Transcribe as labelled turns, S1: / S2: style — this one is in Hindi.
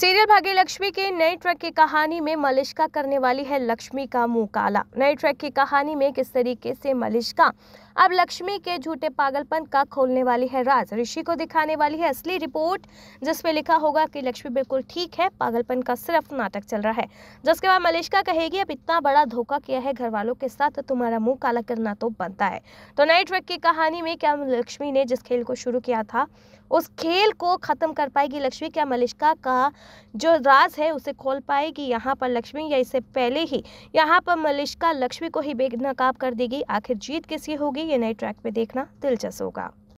S1: सीरियल भाग्य लक्ष्मी के नए ट्रैक की कहानी में मलिश्का करने वाली है लक्ष्मी का मुंह काला नए ट्रैक की कहानी में किस तरीके से मलिश्का अब लक्ष्मी के झूठे पागलपन का खोलने वाली है राज ऋषि को दिखाने वाली है असली रिपोर्ट जिसमें लिखा होगा कि लक्ष्मी बिल्कुल ठीक है पागलपन का सिर्फ नाटक चल रहा है जिसके बाद मलिश्का कहेगी अब इतना बड़ा धोखा किया है घर वालों के साथ तो तुम्हारा मुंह काला करना तो बनता है तो नए ट्रैक की कहानी में क्या लक्ष्मी ने जिस खेल को शुरू किया था उस खेल को ख़त्म कर पाएगी लक्ष्मी क्या मलिश्का का जो राज है उसे खोल पाएगी यहाँ पर लक्ष्मी या इससे पहले ही यहाँ पर मलिश्का लक्ष्मी को ही बेनकाब कर देगी आखिर जीत किसकी होगी ये नए ट्रैक पे देखना दिलचस्प होगा